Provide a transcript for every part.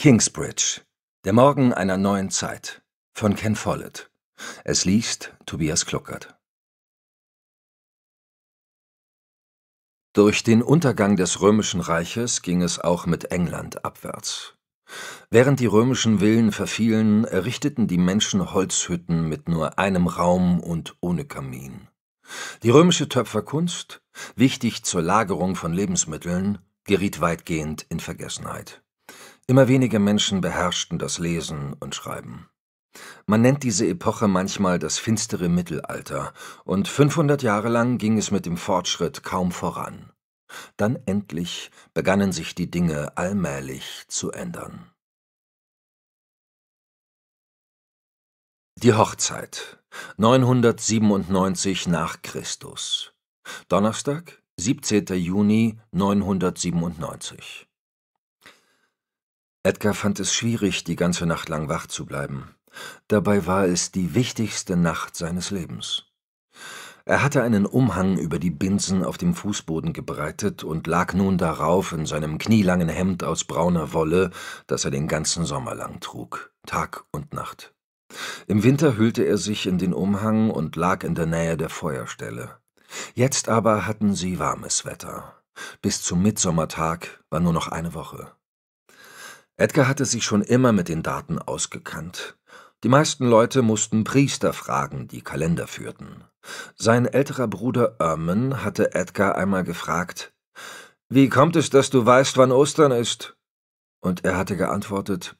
Kingsbridge. Der Morgen einer neuen Zeit. Von Ken Follett. Es liest Tobias Kluckert. Durch den Untergang des Römischen Reiches ging es auch mit England abwärts. Während die römischen Villen verfielen, errichteten die Menschen Holzhütten mit nur einem Raum und ohne Kamin. Die römische Töpferkunst, wichtig zur Lagerung von Lebensmitteln, geriet weitgehend in Vergessenheit. Immer weniger Menschen beherrschten das Lesen und Schreiben. Man nennt diese Epoche manchmal das finstere Mittelalter, und 500 Jahre lang ging es mit dem Fortschritt kaum voran. Dann endlich begannen sich die Dinge allmählich zu ändern. Die Hochzeit 997 nach Christus Donnerstag, 17. Juni 997 Edgar fand es schwierig, die ganze Nacht lang wach zu bleiben. Dabei war es die wichtigste Nacht seines Lebens. Er hatte einen Umhang über die Binsen auf dem Fußboden gebreitet und lag nun darauf in seinem knielangen Hemd aus brauner Wolle, das er den ganzen Sommer lang trug, Tag und Nacht. Im Winter hüllte er sich in den Umhang und lag in der Nähe der Feuerstelle. Jetzt aber hatten sie warmes Wetter. Bis zum Mitsommertag war nur noch eine Woche. Edgar hatte sich schon immer mit den Daten ausgekannt. Die meisten Leute mussten Priester fragen, die Kalender führten. Sein älterer Bruder Erman hatte Edgar einmal gefragt, »Wie kommt es, dass du weißt, wann Ostern ist?« Und er hatte geantwortet,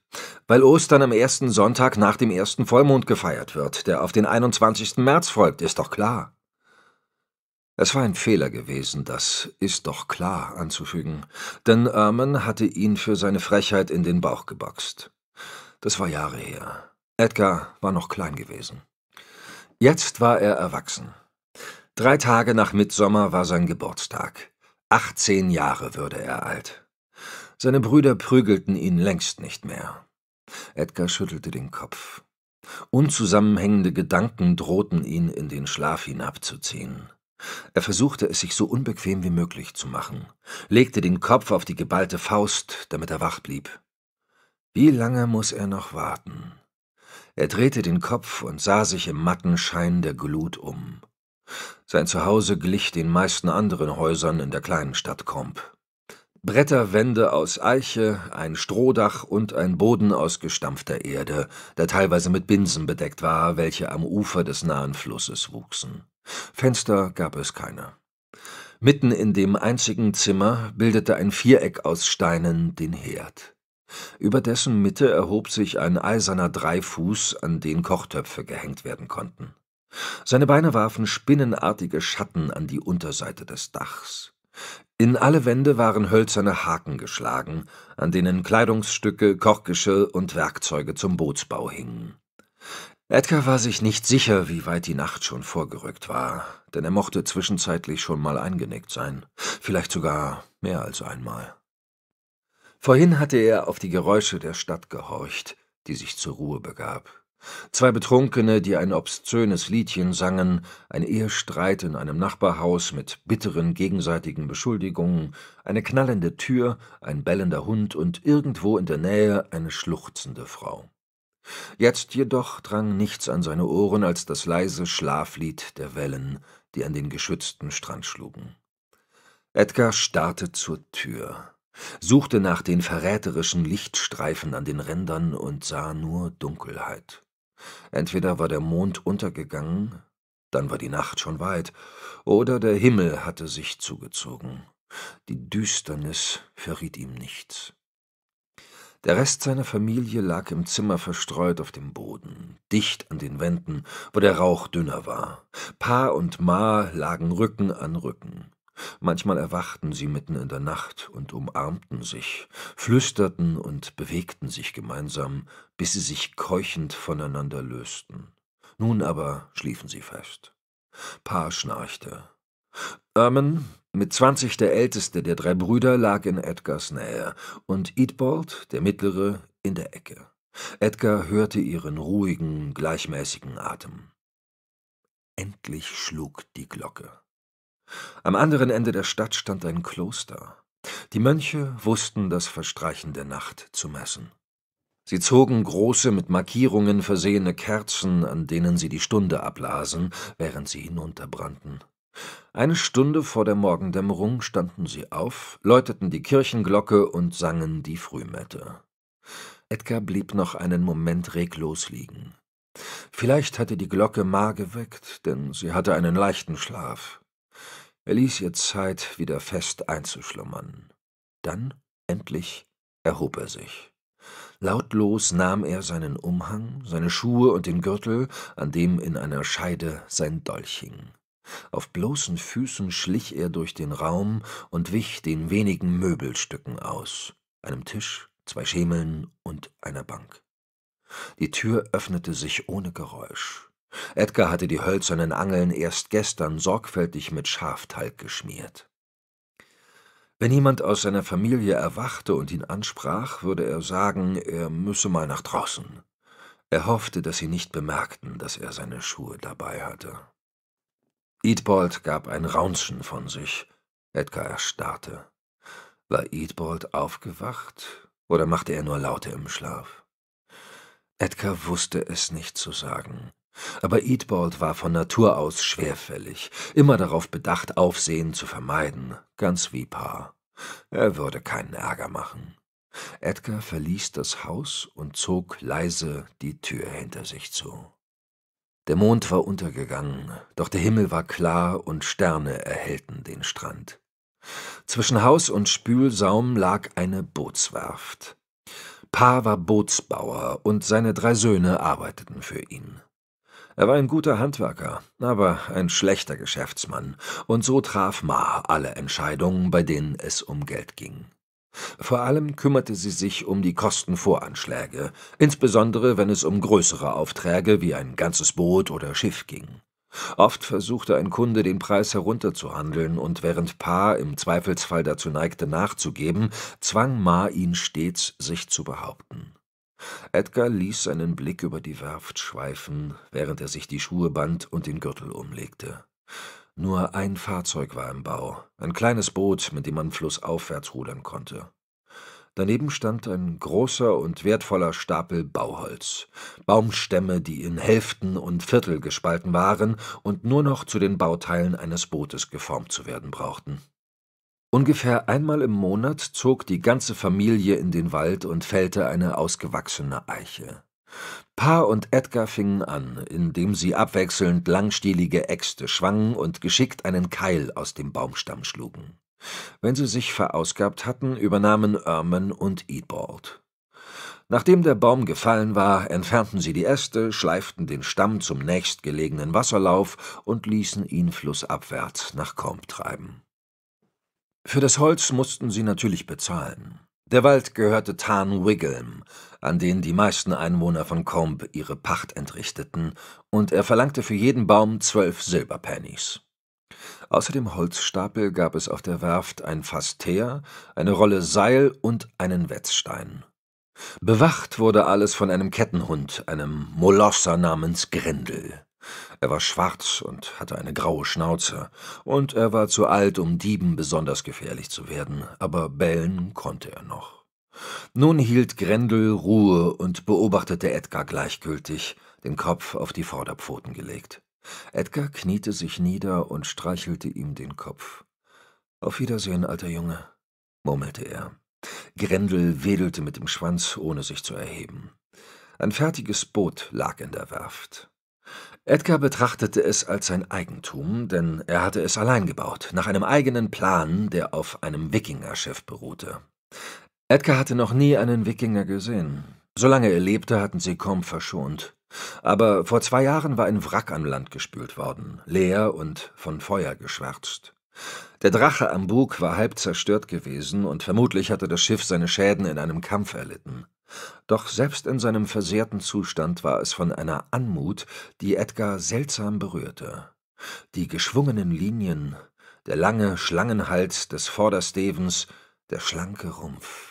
»Weil Ostern am ersten Sonntag nach dem ersten Vollmond gefeiert wird, der auf den 21. März folgt, ist doch klar.« es war ein Fehler gewesen, das ist doch klar anzufügen, denn Erman hatte ihn für seine Frechheit in den Bauch geboxt. Das war Jahre her. Edgar war noch klein gewesen. Jetzt war er erwachsen. Drei Tage nach Mitsommer war sein Geburtstag. 18 Jahre würde er alt. Seine Brüder prügelten ihn längst nicht mehr. Edgar schüttelte den Kopf. Unzusammenhängende Gedanken drohten ihn in den Schlaf hinabzuziehen. Er versuchte es sich so unbequem wie möglich zu machen, legte den Kopf auf die geballte Faust, damit er wach blieb. Wie lange muß er noch warten? Er drehte den Kopf und sah sich im matten Schein der Glut um. Sein Zuhause glich den meisten anderen Häusern in der kleinen Stadt Komp. Bretterwände aus Eiche, ein Strohdach und ein Boden aus gestampfter Erde, der teilweise mit Binsen bedeckt war, welche am Ufer des nahen Flusses wuchsen. Fenster gab es keine. Mitten in dem einzigen Zimmer bildete ein Viereck aus Steinen den Herd. Über dessen Mitte erhob sich ein eiserner Dreifuß, an den Kochtöpfe gehängt werden konnten. Seine Beine warfen spinnenartige Schatten an die Unterseite des Dachs. In alle Wände waren hölzerne Haken geschlagen, an denen Kleidungsstücke, Kochgeschirr und Werkzeuge zum Bootsbau hingen. Edgar war sich nicht sicher, wie weit die Nacht schon vorgerückt war, denn er mochte zwischenzeitlich schon mal eingenickt sein, vielleicht sogar mehr als einmal. Vorhin hatte er auf die Geräusche der Stadt gehorcht, die sich zur Ruhe begab. Zwei Betrunkene, die ein obszönes Liedchen sangen, ein Ehestreit in einem Nachbarhaus mit bitteren gegenseitigen Beschuldigungen, eine knallende Tür, ein bellender Hund und irgendwo in der Nähe eine schluchzende Frau. Jetzt jedoch drang nichts an seine Ohren als das leise Schlaflied der Wellen, die an den geschützten Strand schlugen. Edgar starrte zur Tür, suchte nach den verräterischen Lichtstreifen an den Rändern und sah nur Dunkelheit. Entweder war der Mond untergegangen, dann war die Nacht schon weit, oder der Himmel hatte sich zugezogen. Die Düsternis verriet ihm nichts. Der Rest seiner Familie lag im Zimmer verstreut auf dem Boden, dicht an den Wänden, wo der Rauch dünner war. Pa und Ma lagen Rücken an Rücken. Manchmal erwachten sie mitten in der Nacht und umarmten sich, flüsterten und bewegten sich gemeinsam, bis sie sich keuchend voneinander lösten. Nun aber schliefen sie fest. Paar schnarchte. Ermen, mit zwanzig der älteste der drei Brüder, lag in Edgars Nähe und Eatbald, der mittlere, in der Ecke. Edgar hörte ihren ruhigen, gleichmäßigen Atem. Endlich schlug die Glocke. Am anderen Ende der Stadt stand ein Kloster. Die Mönche wussten das Verstreichen der Nacht zu messen. Sie zogen große, mit Markierungen versehene Kerzen, an denen sie die Stunde ablasen, während sie hinunterbrannten. Eine Stunde vor der Morgendämmerung standen sie auf, läuteten die Kirchenglocke und sangen die Frühmette. Edgar blieb noch einen Moment reglos liegen. Vielleicht hatte die Glocke Ma geweckt, denn sie hatte einen leichten Schlaf. Er ließ ihr Zeit, wieder fest einzuschlummern. Dann, endlich, erhob er sich. Lautlos nahm er seinen Umhang, seine Schuhe und den Gürtel, an dem in einer Scheide sein Dolch hing. Auf bloßen Füßen schlich er durch den Raum und wich den wenigen Möbelstücken aus, einem Tisch, zwei Schemeln und einer Bank. Die Tür öffnete sich ohne Geräusch. Edgar hatte die hölzernen Angeln erst gestern sorgfältig mit Schaftalg geschmiert. Wenn jemand aus seiner Familie erwachte und ihn ansprach, würde er sagen, er müsse mal nach draußen. Er hoffte, dass sie nicht bemerkten, dass er seine Schuhe dabei hatte. Eatbold gab ein Raunzen von sich. Edgar erstarrte. War Eatbold aufgewacht oder machte er nur Laute im Schlaf? Edgar wusste es nicht zu sagen. Aber Eatbald war von Natur aus schwerfällig, immer darauf bedacht, Aufsehen zu vermeiden, ganz wie Paar. Er würde keinen Ärger machen. Edgar verließ das Haus und zog leise die Tür hinter sich zu. Der Mond war untergegangen, doch der Himmel war klar und Sterne erhellten den Strand. Zwischen Haus und Spülsaum lag eine Bootswerft. Paar war Bootsbauer und seine drei Söhne arbeiteten für ihn. Er war ein guter Handwerker, aber ein schlechter Geschäftsmann, und so traf Ma alle Entscheidungen, bei denen es um Geld ging. Vor allem kümmerte sie sich um die Kostenvoranschläge, insbesondere wenn es um größere Aufträge wie ein ganzes Boot oder Schiff ging. Oft versuchte ein Kunde, den Preis herunterzuhandeln, und während Pa im Zweifelsfall dazu neigte, nachzugeben, zwang Ma ihn stets, sich zu behaupten. Edgar ließ seinen Blick über die Werft schweifen, während er sich die Schuhe band und den Gürtel umlegte. Nur ein Fahrzeug war im Bau, ein kleines Boot, mit dem man flussaufwärts rudern konnte. Daneben stand ein großer und wertvoller Stapel Bauholz, Baumstämme, die in Hälften und Viertel gespalten waren und nur noch zu den Bauteilen eines Bootes geformt zu werden brauchten. Ungefähr einmal im Monat zog die ganze Familie in den Wald und fällte eine ausgewachsene Eiche. Pa und Edgar fingen an, indem sie abwechselnd langstielige Äxte schwangen und geschickt einen Keil aus dem Baumstamm schlugen. Wenn sie sich verausgabt hatten, übernahmen Erman und Eatbald. Nachdem der Baum gefallen war, entfernten sie die Äste, schleiften den Stamm zum nächstgelegenen Wasserlauf und ließen ihn flussabwärts nach Korm treiben. Für das Holz mussten sie natürlich bezahlen. Der Wald gehörte Tarn-Wiggilm, an den die meisten Einwohner von Combe ihre Pacht entrichteten, und er verlangte für jeden Baum zwölf Silberpennies. Außer dem Holzstapel gab es auf der Werft ein Fass Teer, eine Rolle Seil und einen Wetzstein. Bewacht wurde alles von einem Kettenhund, einem Molosser namens Grindel. Er war schwarz und hatte eine graue Schnauze, und er war zu alt, um Dieben besonders gefährlich zu werden, aber bellen konnte er noch. Nun hielt Grendel Ruhe und beobachtete Edgar gleichgültig, den Kopf auf die Vorderpfoten gelegt. Edgar kniete sich nieder und streichelte ihm den Kopf. Auf Wiedersehen, alter Junge, murmelte er. Grendel wedelte mit dem Schwanz, ohne sich zu erheben. Ein fertiges Boot lag in der Werft. Edgar betrachtete es als sein Eigentum, denn er hatte es allein gebaut, nach einem eigenen Plan, der auf einem Wikingerschiff beruhte. Edgar hatte noch nie einen Wikinger gesehen. Solange er lebte, hatten sie kaum verschont. Aber vor zwei Jahren war ein Wrack an Land gespült worden, leer und von Feuer geschwärzt. Der Drache am Bug war halb zerstört gewesen und vermutlich hatte das Schiff seine Schäden in einem Kampf erlitten. Doch selbst in seinem versehrten Zustand war es von einer Anmut, die Edgar seltsam berührte. Die geschwungenen Linien, der lange Schlangenhals des Vorderstevens, der schlanke Rumpf.